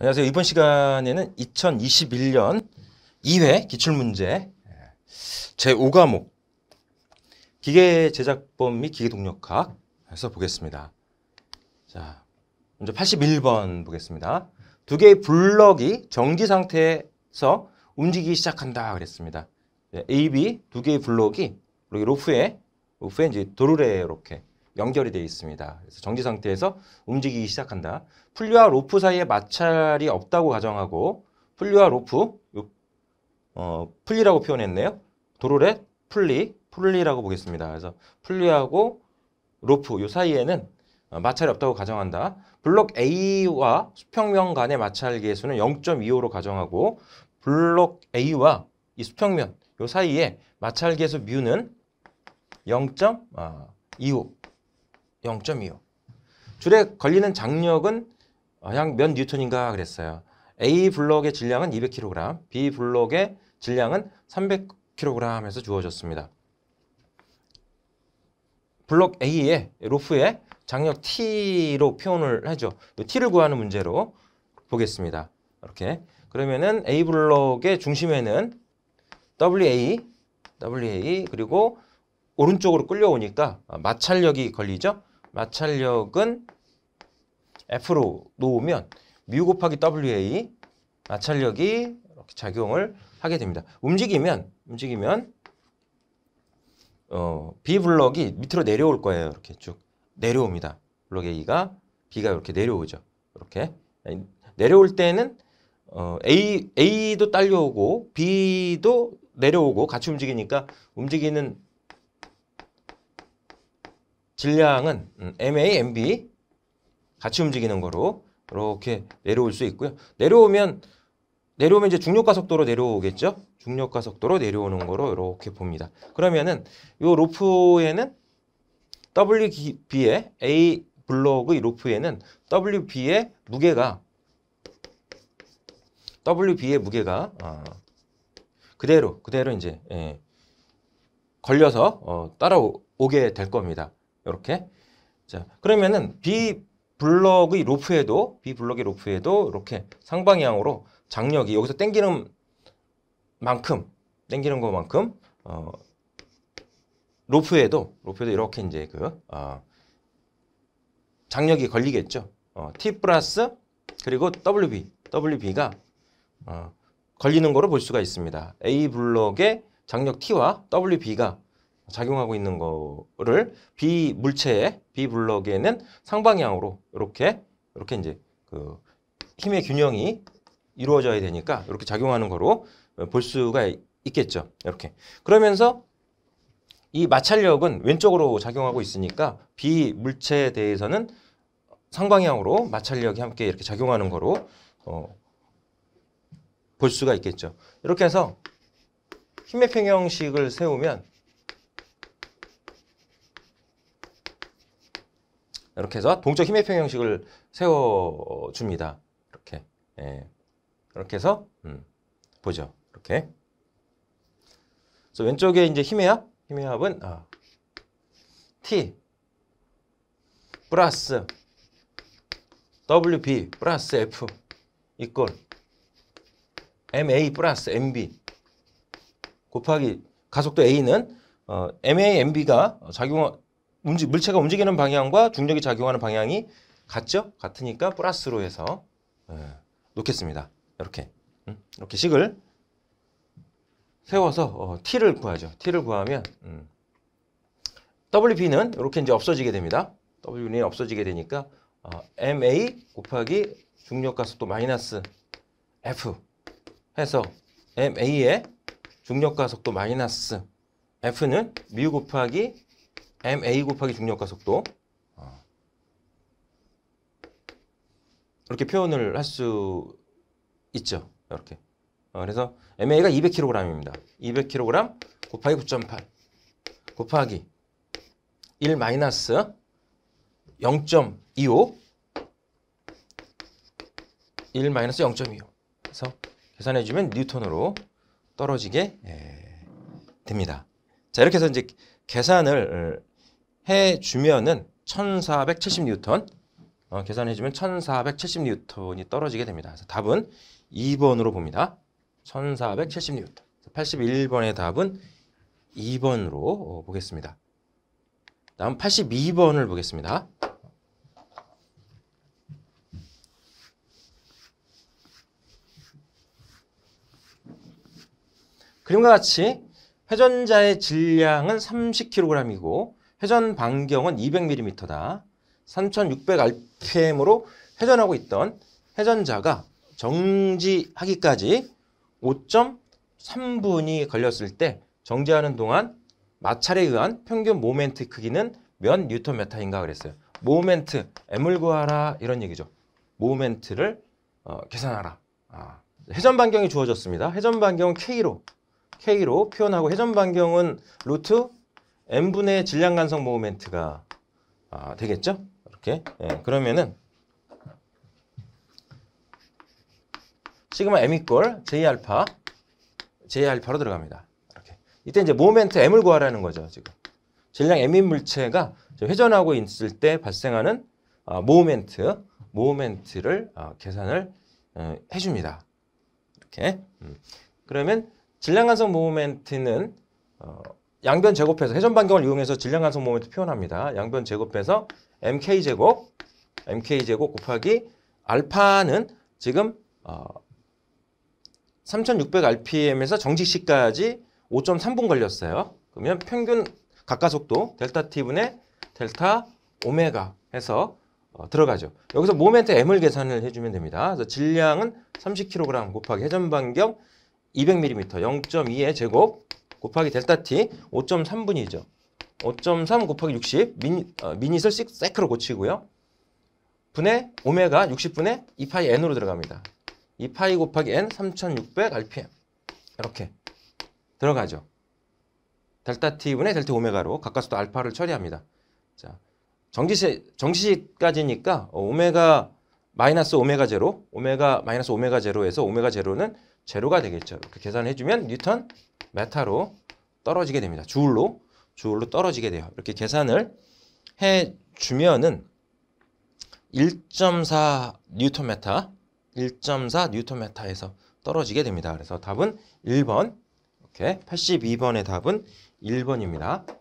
안녕하세요. 이번 시간에는 2021년 2회 기출문제 예, 제5과목 기계 제작법 및 기계 동력학 해서 보겠습니다. 자, 먼저 81번 보겠습니다. 두 개의 블럭이 정지 상태에서 움직이기 시작한다 그랬습니다. 예, A, B 두 개의 블럭이 여기 로프에 로프에 이제 도르래 이렇게 연결이 되어 있습니다. 그래서 정지 상태에서 움직이기 시작한다. 풀류와 로프 사이에 마찰이 없다고 가정하고 풀류와 로프 어, 풀리라고 표현했네요. 도로렛 풀리 풀리라고 보겠습니다. 그래서 풀리하고 로프 요 사이에는 어, 마찰이 없다고 가정한다. 블록 A와 수평면 간의 마찰 계수는 0.25로 가정하고 블록 A와 이 수평면 요 사이에 마찰 계수 뮤는 0.25 0.25. 줄에 걸리는 장력은 어, 양몇 뉴턴인가 그랬어요. A 블록의 질량은 200kg, B 블록의 질량은 300kg에서 주어졌습니다. 블록 A의 로프의 장력 T로 표현을 하죠. 그 T를 구하는 문제로 보겠습니다. 이렇게 그러면은 A 블록의 중심에는 WA, WA 그리고 오른쪽으로 끌려오니까 어, 마찰력이 걸리죠. 마찰력은 F로 놓으면 mu 곱하기 WA 마찰력이 이렇게 작용을 하게 됩니다. 움직이면 움직이면 어, B 블럭이 밑으로 내려올 거예요. 이렇게 쭉 내려옵니다. 블럭 A가 B가 이렇게 내려오죠. 이렇게 내려올 때는 어, A A도 딸려오고 B도 내려오고 같이 움직이니까 움직이는 질량은 음, MA, MB 같이 움직이는 거로 이렇게 내려올 수 있고요. 내려오면 내려오면 이제 중력가 속도로 내려오겠죠. 중력가 속도로 내려오는 거로 이렇게 봅니다. 그러면은 이 로프에는 WB의 A 블록의 로프에는 WB의 무게가 WB의 무게가 어, 그대로 그대로 이제 예, 걸려서 어, 따라오게 될 겁니다. 이렇게. 자, 그러면은 B 블럭의 로프에도 B 블럭의 로프에도 이렇게 상방향으로 장력이 여기서 땡기는 만큼 땡기는 것만큼 어 로프에도 로프에도 이렇게 이제 그 어, 장력이 걸리겠죠. 어, T 플러스 그리고 WB WB가 어, 걸리는 거로 볼 수가 있습니다. A 블럭의 장력 T와 WB가 작용하고 있는 거를 비물체에비 블럭에는 상방향으로 이렇게 이렇게 이제 그 힘의 균형이 이루어져야 되니까 이렇게 작용하는 거로 볼 수가 있겠죠. 이렇게. 그러면서 이 마찰력은 왼쪽으로 작용하고 있으니까 비 물체에 대해서는 상방향으로 마찰력이 함께 이렇게 작용하는 거로 어, 볼 수가 있겠죠. 이렇게 해서 힘의 평형식을 세우면 이렇게 해서 동적 힘의 평 형식을 세워줍니다. 이렇게. 예. 이렇게 해서, 음, 보죠. 이렇게. 그래서 왼쪽에 이제 힘의 합, 힘의 합은, 아, T, 플러스, WB, 플러스 F, 이꼴, MA 플러스 MB, 곱하기, 가속도 A는, 어, MA, MB가 작용, 물체가 움직이는 방향과 중력이 작용하는 방향이 같죠? 같으니까 플러스로 해서 예, 놓겠습니다. 이렇게 음, 이렇게 식을 세워서 어, t를 구하죠. t를 구하면 음, wp는 이렇게 이제 없어지게 됩니다. w는 없어지게 되니까 어, ma 곱하기 중력과속도 마이너스 f 해서 ma의 중력과속도 마이너스 f는 미 곱하기 MA 곱하기 중력가 속도 어. 이렇게 표현을 할 수 있죠. 이렇게. 어, 그래서 MA가 200kg입니다. 200kg 곱하기 9.8 곱하기 1 마이너스 0.25 1 마이너스 0.25 그래서 계산해주면 뉴턴으로 떨어지게 예, 됩니다. 자 이렇게 해서 이제 계산을 해주면은 1 4 7 0 n 어, 계산해주면 1 4 7 0 n 이 떨어지게 됩니다. 그래서 답은 2번으로 봅니다. 1 4 7 0 n 81번의 답은 2번으로 어, 보겠습니다. 다음 82번을 보겠습니다. 그림과 같이 회전자의 질량은 30kg이고 회전 반경은 200mm다. 3600rpm으로 회전하고 있던 회전자가 정지하기까지 5.3분이 걸렸을 때 정지하는 동안 마찰에 의한 평균 모멘트 크기는 몇 뉴턴 메타인가 그랬어요. 모멘트, M을 구하라 이런 얘기죠. 모멘트를 어, 계산하라. 아. 회전 반경이 주어졌습니다. 회전 반경은 K로 K로 표현하고 회전 반경은 루트 n분의 질량 간성 모멘트가 아, 되겠죠? 이렇게. 예, 그러면은 시그마 m 이퀄 j 알파 j 알파로 들어갑니다. 이렇게. 이때 이제 모멘트 m을 구하라는 거죠, 지금. 질량 m인 물체가 회전하고 있을 때 발생하는 아, 모멘트, 모멘트를 아, 계산을 에, 어, 해줍니다. 이렇게. 음. 그러면 질량 간성 모멘트는 어, 양변 제곱해서 회전 반경을 이용해서 질량 간섭 모멘트 표현합니다. 양변 제곱해서 mk 제곱 mk 제곱 곱하기 알파는 지금 어, 3600rpm에서 정지시까지 5.3분 걸렸어요. 그러면 평균 각가속도 델타 t분의 델타 오메가 해서 어, 들어가죠. 여기서 모멘트 m을 계산을 해주면 됩니다. 그래서 질량은 30kg 곱하기 회전 반경 200mm 0.2의 제곱 곱하기 델타 t 5.3분이죠. 5.3 곱하기 60 미니, 어, 미닛을 세크로 고치고요. 분의 오메가 60분의 2파이 n으로 들어갑니다. 2파이 곱하기 n 3600 rpm 이렇게 들어가죠. 델타 t분의 델타 오메가로 가까스도 알파를 처리합니다. 자, 정지시 정지시까지니까 오메가 마이너스 오메가 제로, 오메가 마이너스 오메가 제로에서 오메가 제로는 제로가 되겠죠. 이렇게 계산을 해주면 뉴턴 메타로 떨어지게 됩니다. 주울로 주울로 떨어지게 돼요. 이렇게 계산을 해주면은 1.4 뉴턴 메타 1.4 뉴턴 메타에서 떨어지게 됩니다. 그래서 답은 1번 이렇게 82번의 답은 1번입니다.